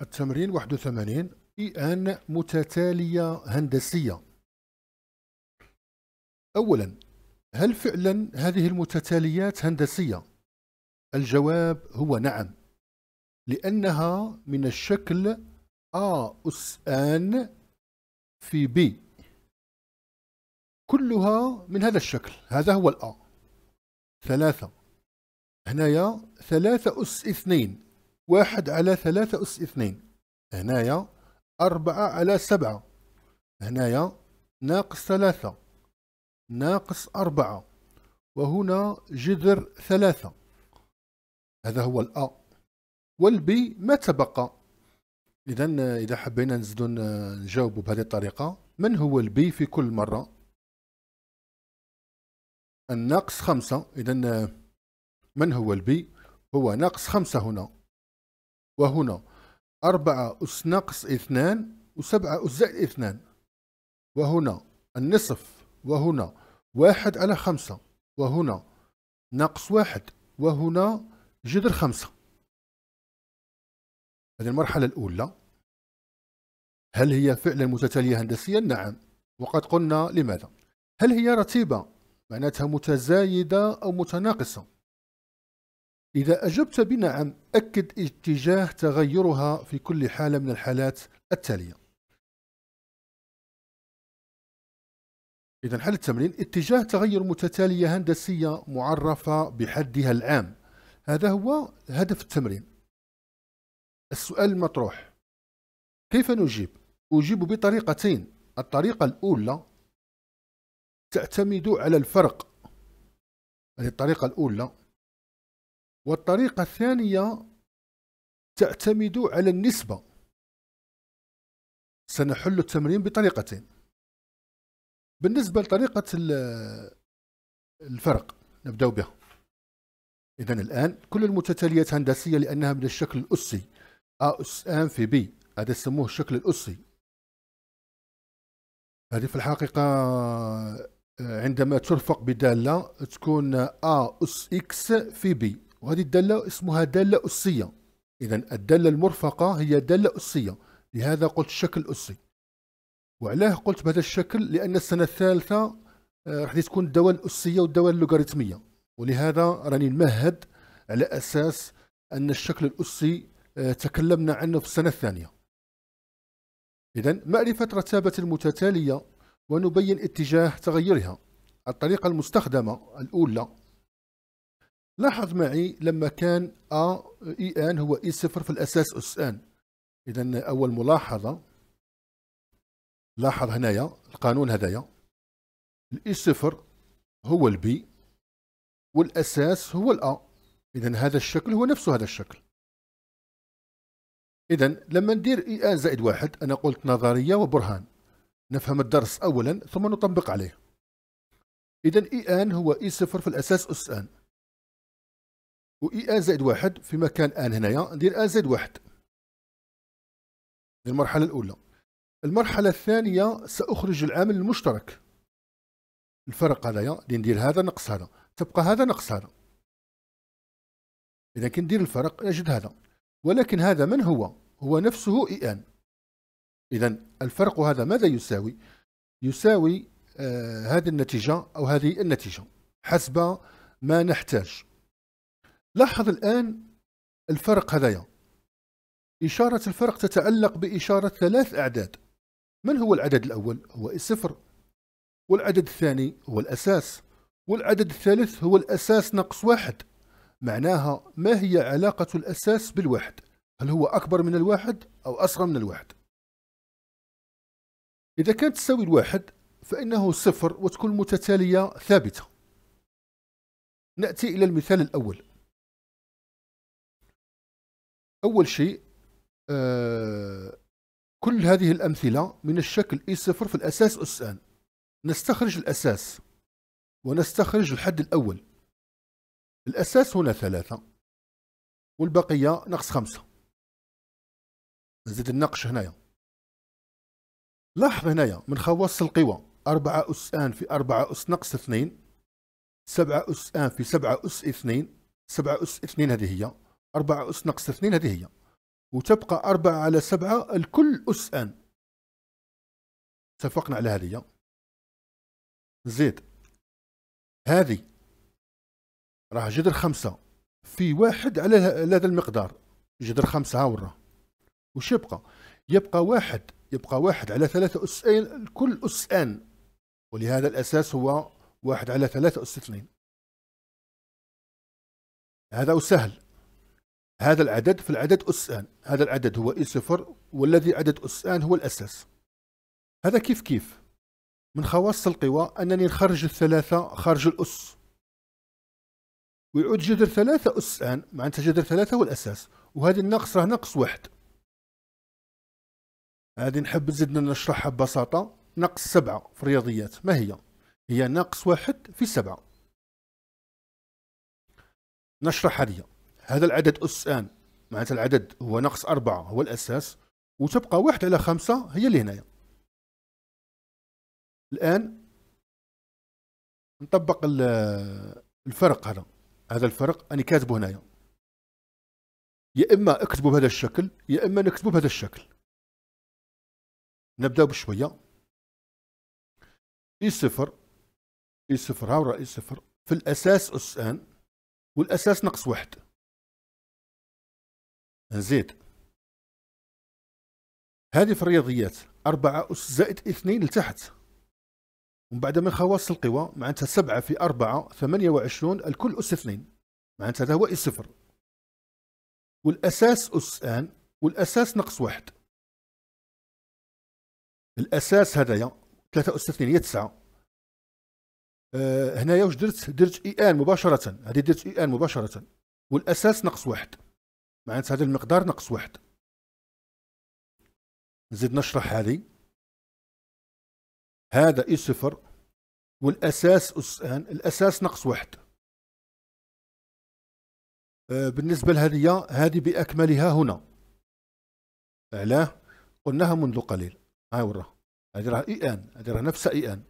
التمرين 81 ان متتالية هندسية أولا هل فعلا هذه المتتاليات هندسية؟ الجواب هو نعم لأنها من الشكل ا أس آن في ب كلها من هذا الشكل هذا هو الأ ثلاثة هنايا ثلاثة أس اثنين واحد على ثلاثة أس اثنين هنايا أربعة على سبعة هنايا ناقص ثلاثة ناقص أربعة وهنا جذر ثلاثة هذا هو الأ والبي ما تبقى إذا إذا حبينا نزيدو نجاوبو بهذه الطريقة من هو البي في كل مرة الناقص خمسة إذا من هو البي هو ناقص خمسة هنا وهنا أربعة أس ناقص اثنان وسبعة أس زائد اثنان وهنا النصف وهنا واحد على خمسة وهنا ناقص واحد وهنا جذر خمسة هذه المرحلة الأولى هل هي فعلا متتالية هندسيا؟ نعم وقد قلنا لماذا هل هي رتيبة معناتها متزايدة أو متناقصة إذا أجبت بنعم أكد اتجاه تغيرها في كل حالة من الحالات التالية إذا حل التمرين اتجاه تغير متتالية هندسية معرفة بحدها العام هذا هو هدف التمرين السؤال المطروح كيف نجيب؟ أجيب بطريقتين الطريقة الأولى تعتمد على الفرق هذه يعني الطريقة الأولى والطريقة الثانية تعتمد على النسبة سنحل التمرين بطريقتين بالنسبة لطريقة الفرق نبدأ بها إذا الآن كل المتتاليات هندسية لأنها من الشكل الأسي أ أس أم في بي هذا يسموه الشكل الأسي هذه في الحقيقة آه، عندما ترفق بدالة تكون أ أس إكس في بي وهذه الدالة اسمها دالة أسية إذا الدالة المرفقة هي دالة أسية لهذا قلت شكل أسي وعلاه قلت بهذا الشكل لأن السنة الثالثة آه، راح تكون الدوال الأسية والدوال اللوغاريتمية ولهذا راني نمهد على أساس أن الشكل الأسي آه، تكلمنا عنه في السنة الثانية إذا معرفة رتابة المتتالية ونبين اتجاه تغيرها الطريقة المستخدمة الأولى لاحظ معي لما كان أ إي آن هو إي صفر في الأساس أس آن إذا أول ملاحظة لاحظ هنايا القانون هذايا الإي صفر هو البي والأساس هو الأ إذا هذا الشكل هو نفسه هذا الشكل إذا لما ندير إي آن زائد واحد أنا قلت نظرية وبرهان نفهم الدرس أولا ثم نطبق عليه إذا إي آن هو إي صفر في الأساس أس آن و اي ان زائد واحد في مكان ان هنايا ندير ان زائد واحد المرحلة الأولى المرحلة الثانية سأخرج العامل المشترك الفرق هذايا اللي ندير هذا نقص هذا تبقى هذا نقص هذا إذا كندير الفرق نجد هذا ولكن هذا من هو؟ هو نفسه اي ان إذا الفرق هذا ماذا يساوي؟ يساوي آه هذه النتيجة أو هذه النتيجة حسب ما نحتاج لاحظ الآن الفرق هذايا إشارة الفرق تتعلق بإشارة ثلاث أعداد من هو العدد الأول؟ هو الصفر والعدد الثاني هو الأساس والعدد الثالث هو الأساس ناقص واحد معناها ما هي علاقة الأساس بالواحد؟ هل هو أكبر من الواحد أو أصغر من الواحد؟ إذا كانت تساوي الواحد فإنه صفر وتكون متتالية ثابتة نأتي إلى المثال الأول أول شيء آه كل هذه الأمثلة من الشكل اي صفر في الأساس اس ان نستخرج الأساس ونستخرج الحد الأول الأساس هنا ثلاثة والبقية ناقص خمسة نزيد النقش هنايا لاحظ هنايا من خواص القوى أربعة أس آن في أربعة أس نقص اثنين سبعة أس آن في سبعة أس اثنين سبعة أس اثنين هذه هي أربعة أس ناقص اثنين هذه هي وتبقى أربعة على سبعة الكل أس أن اتفقنا على هذه زيد هذه راه جذر خمسة في واحد على هذا المقدار جذر خمسة ها ورا وش يبقى يبقى واحد يبقى واحد على ثلاثة أس أن الكل أس أن ولهذا الأساس هو واحد على ثلاثة أس اثنين هذا سهل هذا العدد في العدد أس آن هذا العدد هو إي صفر والذي عدد أس آن هو الأساس هذا كيف كيف من خواص القوى أنني نخرج الثلاثة خارج الأس ويعود جذر ثلاثة أس آن معناتها جذر ثلاثة هو الأساس وهذه النقص راه نقص واحد هذه نحب نزيد نشرحها ببساطة نقص سبعة في الرياضيات ما هي؟ هي نقص واحد في سبعة نشرح هذه هذا العدد أس آن معناتها العدد هو ناقص أربعة هو الأساس وتبقى واحد على خمسة هي اللي هنايا الآن نطبق الفرق هذا هذا الفرق أني كاتبه هنايا يا إما أكتبه بهذا الشكل يا إما نكتبه بهذا الشكل نبدأ بشوية إي صفر إي صفر هاو راه إي صفر في الأساس أس آن والأساس ناقص واحد نزيد هذه في الرياضيات أربعة أس زائد اثنين لتحت ومن بعد من خواص القوى معناتها سبعة في أربعة ثمانية وعشرون الكل أس اثنين معناتها هذا هو إي صفر والأساس أس آن والأساس نقص واحد الأساس هذايا ثلاثة أس اثنين هي تسعة آه هنايا واش درت درت إي آن مباشرة هذه درت إي آن مباشرة والأساس نقص واحد معناتها هذا المقدار ناقص واحد نزيد نشرح هذه هذا اي صفر والاساس اس ان الاساس ناقص واحد آه، بالنسبة لهذه هذه بأكملها هنا علاه قلناها منذ قليل هاي وراه هذه راه اي ان هذه راه نفسها اي ان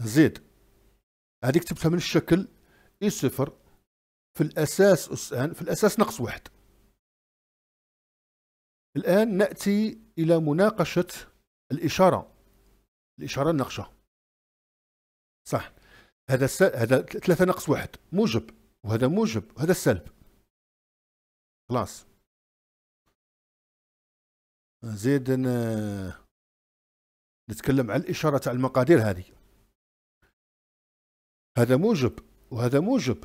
زيد هذه كتبتها من الشكل اي صفر في الأساس أسان يعني في الأساس نقص واحد الآن نأتي إلى مناقشة الإشارة الإشارة النقشة صح هذا السل... هذا ثلاثة نقص واحد موجب وهذا موجب وهذا السلب خلاص زيد نتكلم على الإشارة تاع المقادير هذه هذا موجب وهذا موجب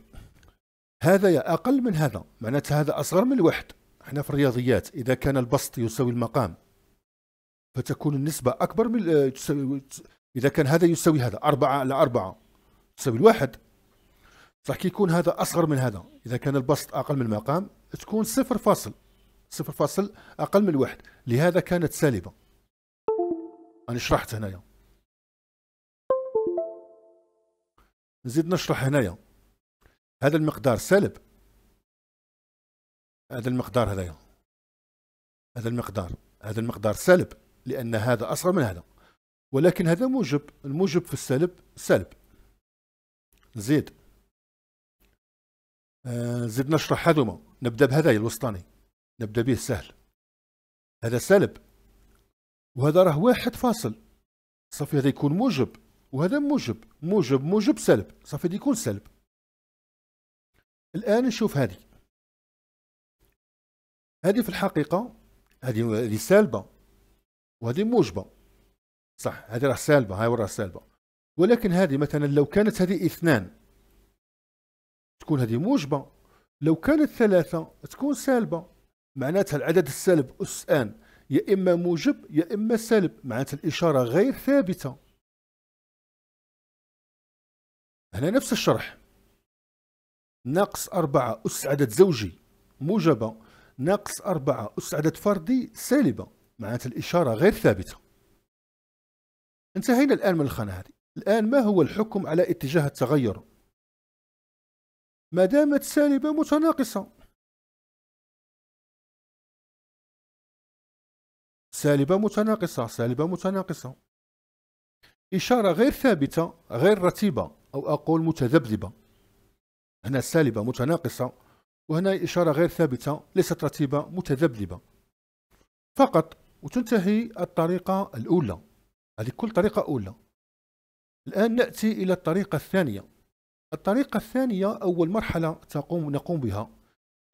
هذا يا أقل من هذا معناتها هذا أصغر من الوحد احنا في الرياضيات إذا كان البسط يساوي المقام فتكون النسبة أكبر من تساوي إذا كان هذا يساوي هذا أربعة على أربعة تساوي الواحد صح كي يكون هذا أصغر من هذا إذا كان البسط أقل من المقام تكون صفر فاصل صفر فاصل أقل من الواحد لهذا كانت سالبة أنا شرحت هنايا نزيد نشرح هنايا هذا المقدار سالب هذا المقدار هذايا هذا المقدار هذا المقدار سالب لأن هذا أصغر من هذا ولكن هذا موجب الموجب في السالب سالب زيد آه زيد نشرح هذوما نبدأ بهذايا الوسطاني نبدأ به سهل هذا سالب وهذا راه واحد فاصل صافي هذا يكون موجب وهذا موجب موجب موجب سالب صافي يكون سالب الآن نشوف هذه هذه في الحقيقة هذه هذه سالبة وهذه موجبة صح هذه راه سالبة هاي راه سالبة ولكن هذه مثلا لو كانت هذه اثنان تكون هذه موجبة لو كانت ثلاثة تكون سالبة معناتها العدد السالب ان يا إما موجب يا إما سالب معناتها الإشارة غير ثابتة هنا نفس الشرح ناقص أربعة أس عدد زوجي موجبة ناقص أربعة أس عدد فردي سالبة معناتها الإشارة غير ثابتة انتهينا الآن من الخانة هذه الآن ما هو الحكم على اتجاه التغير ما دامت سالبة متناقصة سالبة متناقصة سالبة متناقصة إشارة غير ثابتة غير رتيبة أو أقول متذبذبة هنا سالبة متناقصة وهنا إشارة غير ثابتة ليست رتيبة متذبذبة فقط وتنتهي الطريقة الأولى هذه كل طريقة أولى الآن نأتي إلى الطريقة الثانية الطريقة الثانية أول مرحلة تقوم نقوم بها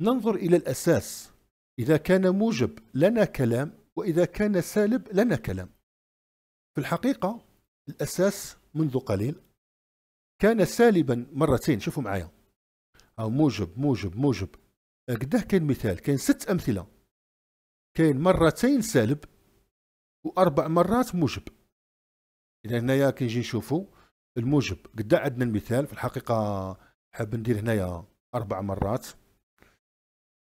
ننظر إلى الأساس إذا كان موجب لنا كلام وإذا كان سالب لنا كلام في الحقيقة الأساس منذ قليل كان سالبا مرتين شوفوا معايا او موجب موجب موجب كده كاين مثال كاين ست امثله كاين مرتين سالب واربع مرات موجب اذا هنايا كي نجي نشوفو الموجب قد عندنا المثال في الحقيقه حاب ندير هنايا اربع مرات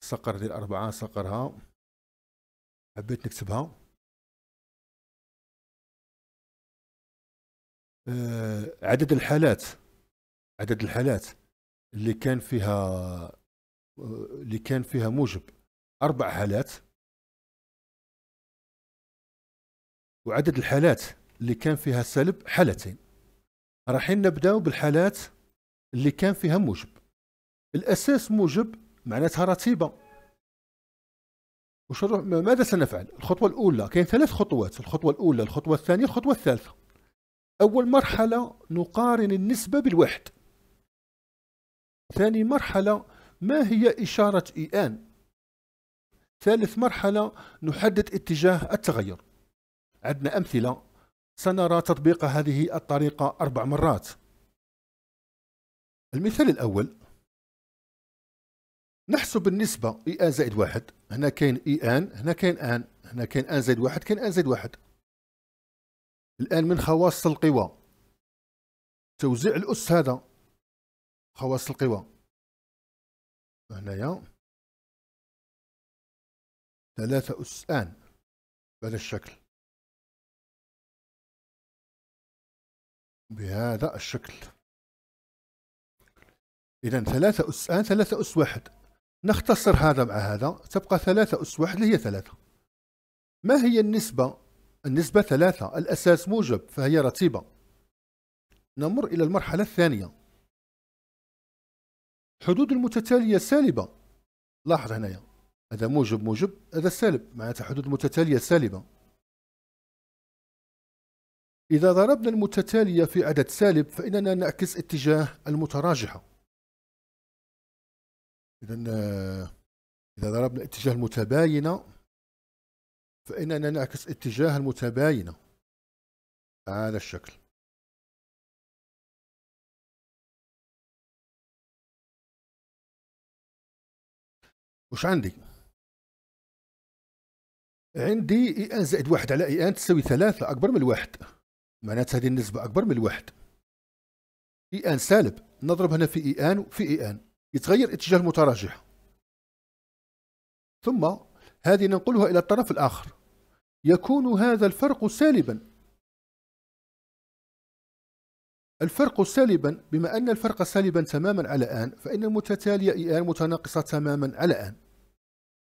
صقر ديال اربعه صقرها حبيت نكتبها آه، عدد الحالات عدد الحالات اللي كان فيها اللي كان فيها موجب أربع حالات وعدد الحالات اللي كان فيها سلب حالتين رايحين نبداو بالحالات اللي كان فيها موجب الأساس موجب معناتها رتيبة وش ماذا سنفعل؟ الخطوة الأولى كاين ثلاث خطوات الخطوة الأولى الخطوة الثانية الخطوة الثالثة أول مرحلة نقارن النسبة بالواحد ثاني مرحلة ما هي إشارة إيان ثالث مرحلة نحدد اتجاه التغير عندنا أمثلة سنرى تطبيق هذه الطريقة أربع مرات المثال الأول نحسب النسبة اي ان زائد واحد هنا كاين اي ان هنا كاين ان هنا كاين ان زائد واحد كاين ان زائد واحد الآن من خواص القوى توزيع الأس هذا خواص القوى هنايا ثلاثة آن بهذا الشكل بهذا الشكل إذا ثلاثة أس آن ثلاثة أس واحد نختصر هذا مع هذا تبقى ثلاثة أس واحد اللي هي ثلاثة ما هي النسبة؟ النسبة ثلاثة الأساس موجب فهي رتيبة نمر إلى المرحلة الثانية حدود المتتاليه سالبه لاحظ هنايا هذا موجب موجب هذا سالب معناتها حدود متتاليه سالبه إذا ضربنا المتتالية في عدد سالب فإننا نعكس اتجاه المتراجحة إذا إذا ضربنا اتجاه المتباينة فإننا نعكس اتجاه المتباينة على الشكل وش عندي عندي اي ان زائد واحد على اي ان تساوي ثلاثة اكبر من الواحد معناتها هذه النسبة اكبر من الواحد اي ان سالب نضرب هنا في اي ان وفي اي ان يتغير اتجاه المتراجح ثم هذه ننقلها الى الطرف الاخر يكون هذا الفرق سالبا الفرق سالبا بما أن الفرق سالبا تماما على آن فإن المتتالية إي آن متناقصة تماما على آن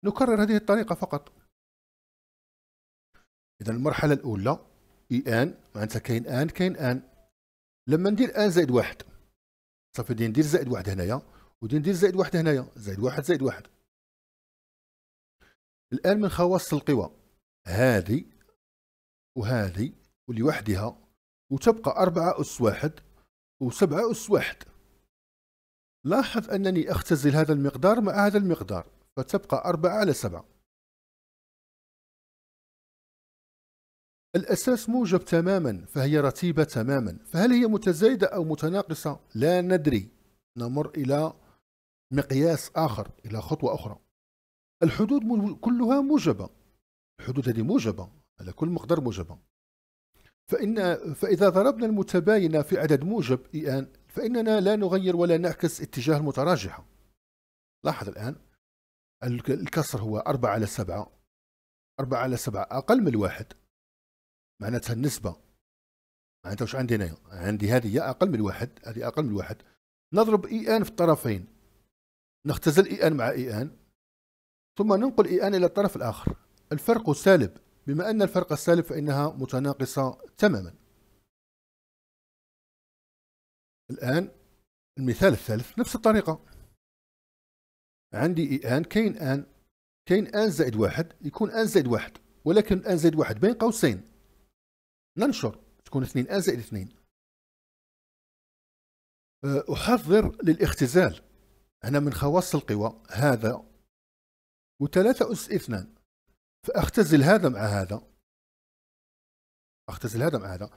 نكرر هذه الطريقة فقط إذا المرحلة الأولى إي آن معناتها كاين آن كاين آن لما ندير آن زائد واحد صافي ندير زائد واحد هنايا ودي ندير زائد واحد هنايا زائد واحد زائد واحد الآن من خواص القوى هذه وهذه ولوحدها وتبقى أربعة أس واحد وسبعة أس واحد لاحظ أنني أختزل هذا المقدار مع هذا المقدار فتبقى أربعة على سبعة الأساس موجب تماما فهي رتيبة تماما فهل هي متزايدة أو متناقصة لا ندري نمر إلى مقياس آخر إلى خطوة أخرى الحدود كلها موجبة الحدود هذه موجبة على كل مقدار موجبة فإن فإذا ضربنا المتباينة في عدد موجب آن فإننا لا نغير ولا نعكس اتجاه المتراجحة لاحظ الآن الكسر هو 4 على 7 4 على 7 أقل من الواحد معناتها النسبة معناتها واش عندي هنايا عندي هذه هي أقل من الواحد هذه أقل من الواحد نضرب إي آن في الطرفين نختزل إي آن مع إي آن ثم ننقل إي آن إلى الطرف الآخر الفرق سالب بما أن الفرق السالب فإنها متناقصة تماما الآن المثال الثالث نفس الطريقة عندي إي آن كاين آن كاين آن زائد واحد يكون آن زائد واحد ولكن آن زائد واحد بين قوسين ننشر تكون اثنين آن زائد اثنين أه، أحضر للاختزال هنا من خواص القوى هذا وثلاثة أس اثنان فاختزل هذا مع هذا اختزل هذا مع هذا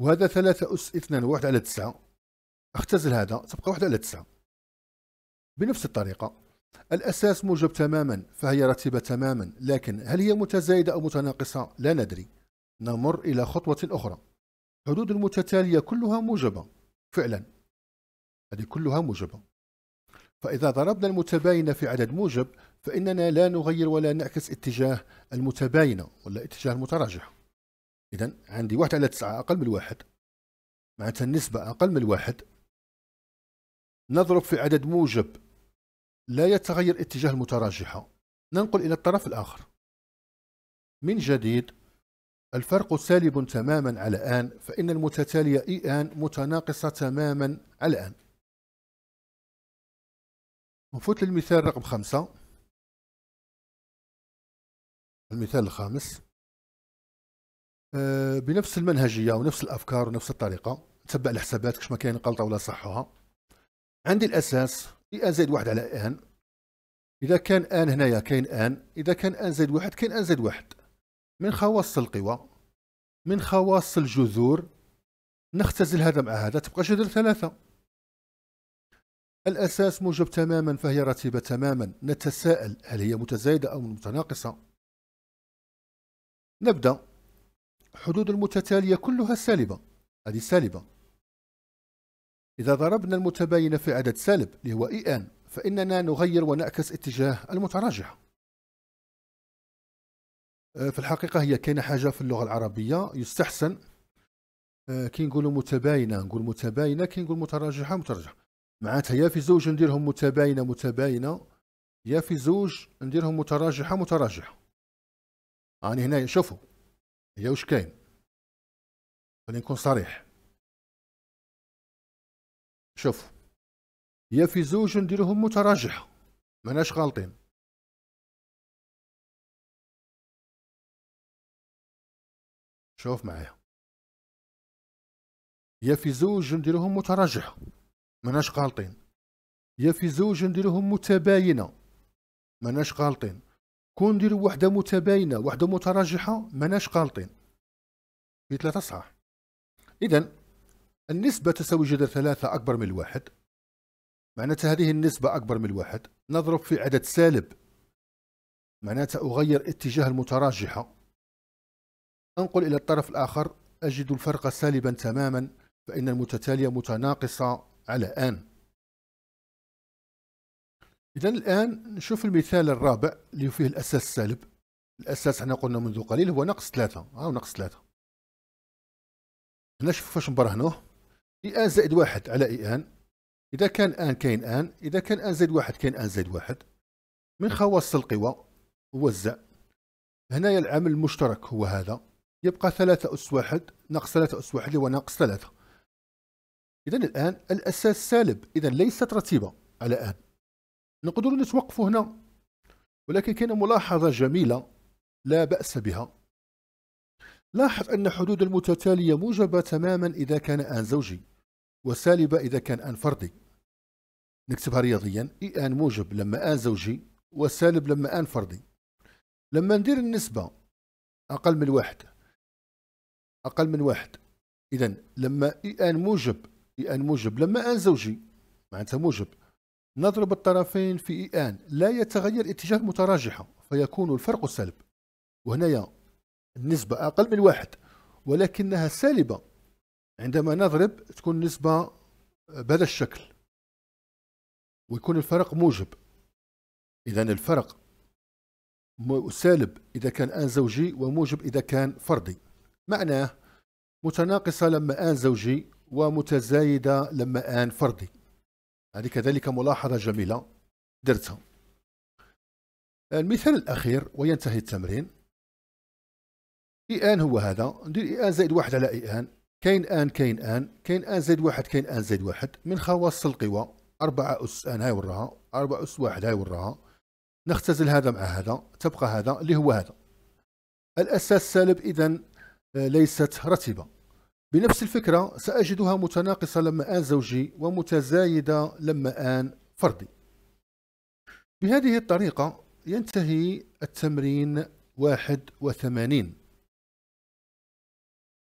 وهذا ثلاثة أس اثنان واحد على تسعة اختزل هذا تبقى واحد على تسعة بنفس الطريقة الأساس موجب تماما فهي رتيبة تماما لكن هل هي متزايدة أو متناقصة لا ندري نمر إلى خطوة أخرى حدود المتتالية كلها موجبة فعلا هذه كلها موجبة فإذا ضربنا المتباينة في عدد موجب فإننا لا نغير ولا نعكس اتجاه المتباينة ولا اتجاه المتراجح إذا عندي واحد على تسعة أقل من واحد معناتها النسبة أقل من واحد نضرب في عدد موجب لا يتغير اتجاه المتراجحة ننقل إلى الطرف الآخر من جديد الفرق سالب تماما على آن فإن المتتالية إي آن متناقصة تماما على آن نفوت للمثال رقم خمسة المثال الخامس آه، بنفس المنهجيه ونفس الافكار ونفس الطريقه نتبع الحسابات كش ما كاين غلطه ولا صحوها عندي الاساس اي ان زائد واحد على ان اذا كان ان هنايا كاين ان اذا كان ان زائد واحد كاين ان زائد واحد من خواص القوى من خواص الجذور نختزل هذا مع هذا تبقى جذر ثلاثة الأساس موجب تماما فهي رتيبة تماما نتساءل هل هي متزايدة أو متناقصة نبدأ حدود المتتالية كلها سالبة هذه سالبة إذا ضربنا المتباينة في عدد سالب اللي هو إي إن فإننا نغير ونعكس اتجاه المتراجحة آه، في الحقيقة هي كاينة حاجة في اللغة العربية يستحسن آه، كي نقولوا متباينة نقول متباينة كي نقول متراجحة متراجحة معناتها يا في زوج نديرهم متباينة متباينة يا في زوج نديرهم متراجحة متراجحة أنا هنا شوفوا هي وش كاين خليني نكون صريح شوف يا في زوج نديرهم متراجح ماناش غالطين شوف معايا يا في زوج نديرهم متراجح ماناش غالطين يا في زوج نديرهم متباينة ماناش غالطين كون نديرو وحده متباينه وحده متراجحه ماناش غالطين في ثلاثه صح اذا النسبه تساوي جذر ثلاثه اكبر من الواحد معناتها هذه النسبه اكبر من الواحد نضرب في عدد سالب معناتها اغير اتجاه المتراجحه انقل الى الطرف الاخر اجد الفرق سالبا تماما فان المتتاليه متناقصه على ان إذا الآن نشوف المثال الرابع اللي فيه الأساس السالب الأساس احنا قلنا منذ قليل هو نقص ثلاثة هاو نقص ثلاثة هنا شوف فاش نبرهنوه إي آن زائد واحد على إي آن إذا كان آن كاين آن إذا كان آن زائد واحد كاين آن زائد واحد من خواص القوى الزأ هنايا العامل المشترك هو هذا يبقى ثلاثة أس واحد ناقص ثلاثة أس واحد اللي هو ناقص ثلاثة إذا الآن الأساس سالب إذا ليست رتيبة على آن نقدروا نتوقفوا هنا ولكن كاين ملاحظة جميلة لا بأس بها لاحظ أن حدود المتتالية موجبة تماما إذا كان آن زوجي وسالبة إذا كان آن فردي نكتبها رياضيا إي آن موجب لما آن زوجي وسالب لما آن فردي لما ندير النسبة أقل من واحد أقل من واحد إذا لما إي آن موجب إي آن موجب لما آن زوجي معناتها موجب نضرب الطرفين في ان لا يتغير اتجاه متراجحة فيكون الفرق سلب وهنايا النسبة أقل من واحد ولكنها سالبة عندما نضرب تكون النسبة بهذا الشكل ويكون الفرق موجب إذا الفرق سالب إذا كان آن زوجي وموجب إذا كان فردي معناه متناقصة لما آن زوجي ومتزايدة لما آن فردي هذه كذلك ملاحظة جميلة درتها المثال الأخير وينتهي التمرين إي آن هو هذا ندير إي آن زائد واحد على إي آن كاين آن كاين آن كاين آن زائد واحد كاين آن زائد واحد من خواص القوى أربعة أس آن هاي وراها أربعة أس واحد هاي وراها نختزل هذا مع هذا تبقى هذا اللي هو هذا الأساس سالب إذا آه، ليست رتبة بنفس الفكرة سأجدها متناقصة لما آن زوجي ومتزايدة لما آن فردي بهذه الطريقة ينتهي التمرين 81